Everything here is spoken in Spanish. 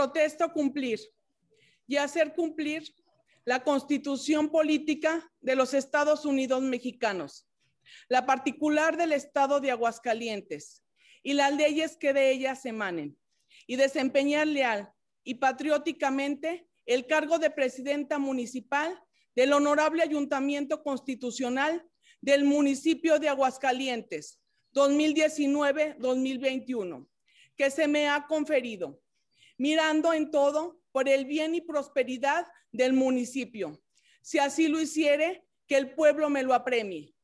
protesto cumplir y hacer cumplir la constitución política de los Estados Unidos mexicanos, la particular del Estado de Aguascalientes y las leyes que de ellas emanen, y desempeñar leal y patrióticamente el cargo de presidenta municipal del Honorable Ayuntamiento Constitucional del municipio de Aguascalientes 2019-2021, que se me ha conferido mirando en todo por el bien y prosperidad del municipio. Si así lo hiciere, que el pueblo me lo apremie.